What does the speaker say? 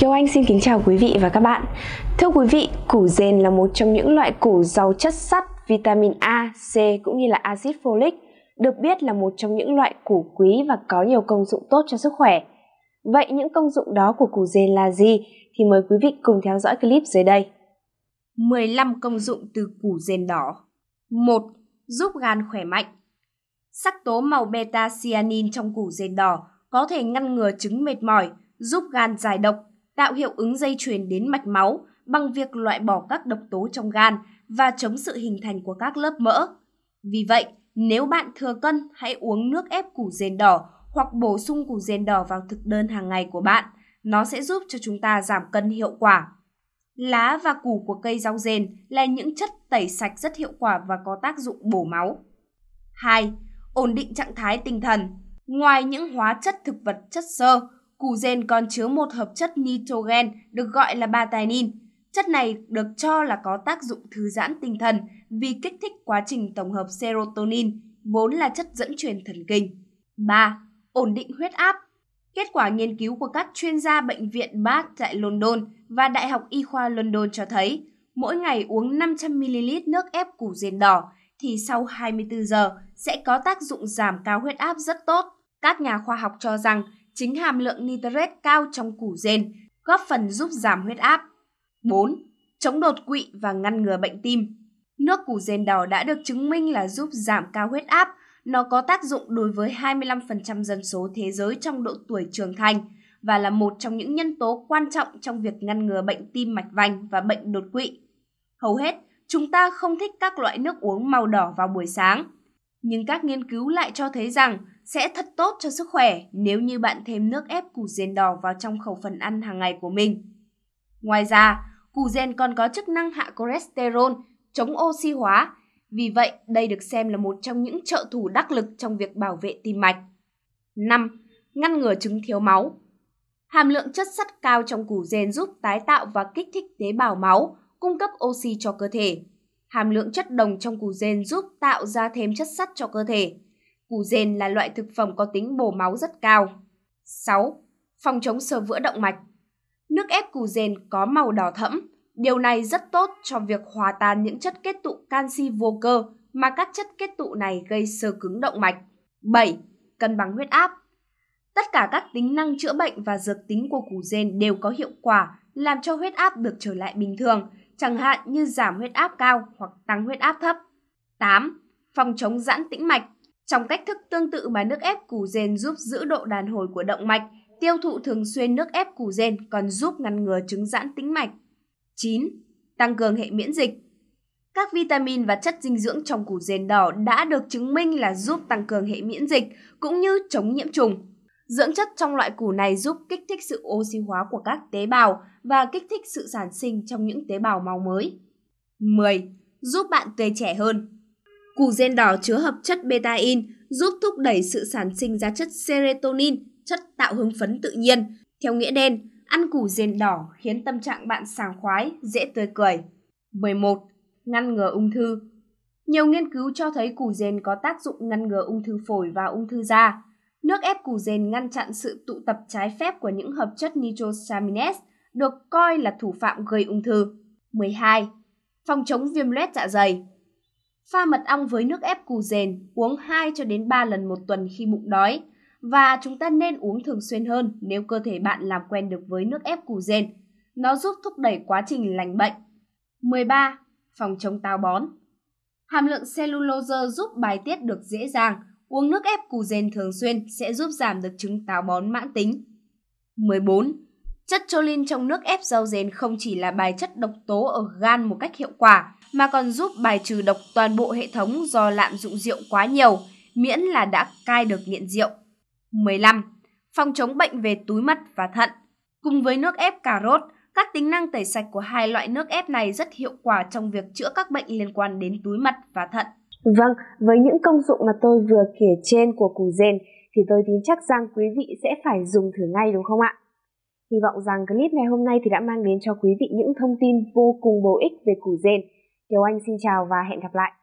Kiều Anh xin kính chào quý vị và các bạn. Thưa quý vị, củ dền là một trong những loại củ giàu chất sắt, vitamin A, C cũng như là axit folic, được biết là một trong những loại củ quý và có nhiều công dụng tốt cho sức khỏe. Vậy những công dụng đó của củ dền là gì? Thì mời quý vị cùng theo dõi clip dưới đây. 15 công dụng từ củ dền đỏ. 1. Giúp gan khỏe mạnh. Sắc tố màu beta cyanin trong củ dền đỏ có thể ngăn ngừa chứng mệt mỏi, giúp gan giải độc tạo hiệu ứng dây chuyền đến mạch máu bằng việc loại bỏ các độc tố trong gan và chống sự hình thành của các lớp mỡ. Vì vậy, nếu bạn thừa cân, hãy uống nước ép củ dền đỏ hoặc bổ sung củ dền đỏ vào thực đơn hàng ngày của bạn. Nó sẽ giúp cho chúng ta giảm cân hiệu quả. Lá và củ của cây rau dền là những chất tẩy sạch rất hiệu quả và có tác dụng bổ máu. 2. Ổn định trạng thái tinh thần. Ngoài những hóa chất thực vật chất xơ, Củ dền còn chứa một hợp chất nitrogen được gọi là batanin. Chất này được cho là có tác dụng thư giãn tinh thần vì kích thích quá trình tổng hợp serotonin, vốn là chất dẫn truyền thần kinh. 3. Ổn định huyết áp Kết quả nghiên cứu của các chuyên gia bệnh viện Bath tại London và Đại học Y khoa London cho thấy, mỗi ngày uống 500ml nước ép củ dền đỏ thì sau 24 giờ sẽ có tác dụng giảm cao huyết áp rất tốt. Các nhà khoa học cho rằng chính hàm lượng nitrate cao trong củ rền, góp phần giúp giảm huyết áp. 4. Chống đột quỵ và ngăn ngừa bệnh tim. Nước củ rền đỏ đã được chứng minh là giúp giảm cao huyết áp. Nó có tác dụng đối với 25% dân số thế giới trong độ tuổi trưởng thành và là một trong những nhân tố quan trọng trong việc ngăn ngừa bệnh tim mạch vành và bệnh đột quỵ. Hầu hết, chúng ta không thích các loại nước uống màu đỏ vào buổi sáng. Nhưng các nghiên cứu lại cho thấy rằng sẽ thật tốt cho sức khỏe nếu như bạn thêm nước ép củ dền đỏ vào trong khẩu phần ăn hàng ngày của mình. Ngoài ra, củ dền còn có chức năng hạ cholesterol, chống oxy hóa, vì vậy đây được xem là một trong những trợ thủ đắc lực trong việc bảo vệ tim mạch. 5. Ngăn ngừa chứng thiếu máu Hàm lượng chất sắt cao trong củ dền giúp tái tạo và kích thích tế bào máu, cung cấp oxy cho cơ thể. Hàm lượng chất đồng trong củ dền giúp tạo ra thêm chất sắt cho cơ thể, Củ dền là loại thực phẩm có tính bổ máu rất cao. 6. Phòng chống sơ vữa động mạch. Nước ép củ dền có màu đỏ thẫm. Điều này rất tốt cho việc hòa tan những chất kết tụ canxi vô cơ mà các chất kết tụ này gây sơ cứng động mạch. 7. Cân bằng huyết áp. Tất cả các tính năng chữa bệnh và dược tính của củ dền đều có hiệu quả làm cho huyết áp được trở lại bình thường, chẳng hạn như giảm huyết áp cao hoặc tăng huyết áp thấp. 8. Phòng chống giãn tĩnh mạch trong cách thức tương tự mà nước ép củ dền giúp giữ độ đàn hồi của động mạch, tiêu thụ thường xuyên nước ép củ dền còn giúp ngăn ngừa chứng giãn tĩnh mạch. 9. Tăng cường hệ miễn dịch các vitamin và chất dinh dưỡng trong củ dền đỏ đã được chứng minh là giúp tăng cường hệ miễn dịch cũng như chống nhiễm trùng. Dưỡng chất trong loại củ này giúp kích thích sự oxy hóa của các tế bào và kích thích sự sản sinh trong những tế bào máu mới. 10. Giúp bạn tươi trẻ hơn. Củ gen đỏ chứa hợp chất betain giúp thúc đẩy sự sản sinh ra chất serotonin, chất tạo hứng phấn tự nhiên. Theo nghĩa đen, ăn củ gen đỏ khiến tâm trạng bạn sảng khoái, dễ tươi cười. 11. Ngăn ngừa ung thư Nhiều nghiên cứu cho thấy củ gen có tác dụng ngăn ngừa ung thư phổi và ung thư da. Nước ép củ rền ngăn chặn sự tụ tập trái phép của những hợp chất nitrosamines, được coi là thủ phạm gây ung thư. 12. Phòng chống viêm loét dạ dày Pha mật ong với nước ép cù dền, uống 2 cho đến 3 lần một tuần khi bụng đói và chúng ta nên uống thường xuyên hơn nếu cơ thể bạn làm quen được với nước ép củ dền. Nó giúp thúc đẩy quá trình lành bệnh. 13. Phòng chống táo bón Hàm lượng cellulose giúp bài tiết được dễ dàng. Uống nước ép củ dền thường xuyên sẽ giúp giảm được chứng táo bón mãn tính. 14. Chất choline trong nước ép rau dền không chỉ là bài chất độc tố ở gan một cách hiệu quả, mà còn giúp bài trừ độc toàn bộ hệ thống do lạm dụng rượu quá nhiều, miễn là đã cai được nghiện rượu. 15. Phòng chống bệnh về túi mật và thận. Cùng với nước ép cà rốt, các tính năng tẩy sạch của hai loại nước ép này rất hiệu quả trong việc chữa các bệnh liên quan đến túi mật và thận. Vâng, với những công dụng mà tôi vừa kể trên của củ rền thì tôi tin chắc rằng quý vị sẽ phải dùng thử ngay đúng không ạ? Hy vọng rằng clip ngày hôm nay thì đã mang đến cho quý vị những thông tin vô cùng bổ ích về củ rền. Kiều Anh xin chào và hẹn gặp lại.